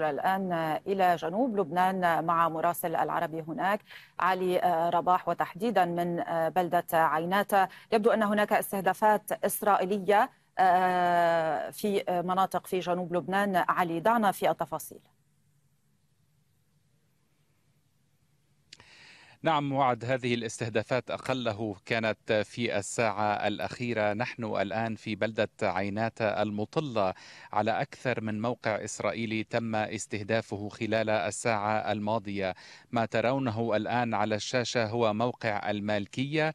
الآن إلى جنوب لبنان مع مراسل العربي هناك علي آه، رباح وتحديدا من آه، بلدة عيناتا يبدو أن هناك استهدافات إسرائيلية آه، في مناطق في جنوب لبنان علي دعنا في التفاصيل نعم وعد هذه الاستهدافات أقله كانت في الساعة الأخيرة نحن الآن في بلدة عينات المطلة على أكثر من موقع إسرائيلي تم استهدافه خلال الساعة الماضية ما ترونه الآن على الشاشة هو موقع المالكية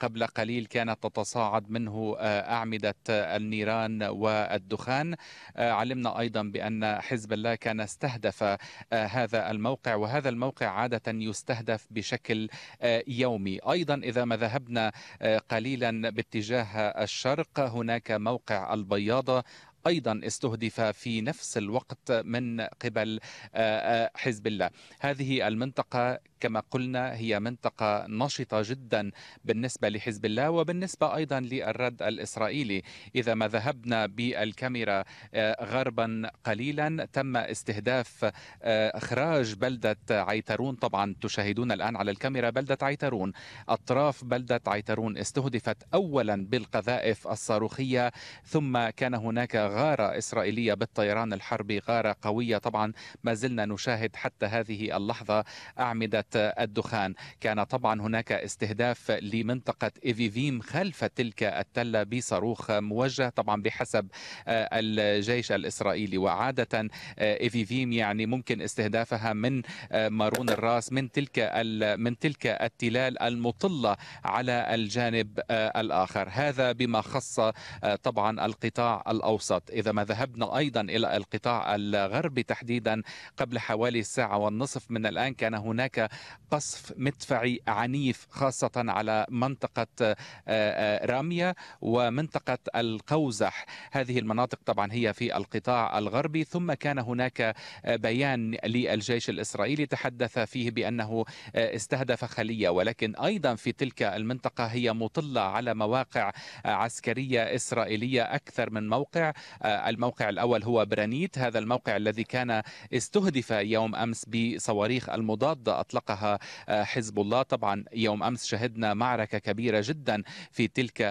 قبل قليل كانت تتصاعد منه آه، أعمدة النيران والدخان آه، علمنا أيضا بأن حزب الله كان استهدف آه، هذا الموقع وهذا الموقع عادة يستهدف بشكل بشكل آه، يومي ايضا اذا ما ذهبنا آه، قليلا باتجاه الشرق هناك موقع البياضه ايضا استهدف في نفس الوقت من قبل آه، آه، حزب الله هذه المنطقه كما قلنا هي منطقه نشطه جدا بالنسبه لحزب الله وبالنسبه ايضا للرد الاسرائيلي اذا ما ذهبنا بالكاميرا آه، غربا قليلا تم استهداف اخراج بلده عيترون طبعا تشاهدون الان على الكاميرا بلده عيترون اطراف بلده عيترون استهدفت اولا بالقذائف الصاروخيه ثم كان هناك غارة إسرائيلية بالطيران الحربي غارة قوية طبعا ما زلنا نشاهد حتى هذه اللحظة أعمدة الدخان كان طبعا هناك استهداف لمنطقة إيفيفيم خلف تلك التلة بصاروخ موجه طبعا بحسب آه، الجيش الإسرائيلي وعادة آه، إيفيفيم يعني ممكن استهدافها من آه، مارون الراس من تلك من تلك التلال المطلة على الجانب الآخر هذا بما خص طبعا القطاع الأوسط الإمارات إذا ما ذهبنا أيضا إلى القطاع الغربي تحديدا قبل حوالي ساعة والنصف من الآن كان هناك قصف مدفعي عنيف خاصة على منطقة آه، آه، رامية ومنطقة القوزح هذه المناطق طبعا هي في القطاع الغربي ثم كان هناك آه، بيان للجيش الإسرائيلي تحدث فيه بأنه استهدف خلية ولكن أيضا في تلك المنطقة هي مطلة على مواقع عسكرية إسرائيلية أكثر من موقع آه، الموقع الأول هو برانيت هذا الموقع الذي كان استهدف يوم أمس بصواريخ المضادة أطلقها آه، حزب الله طبعا يوم أمس شهدنا معركة كبيرة جدا في تلك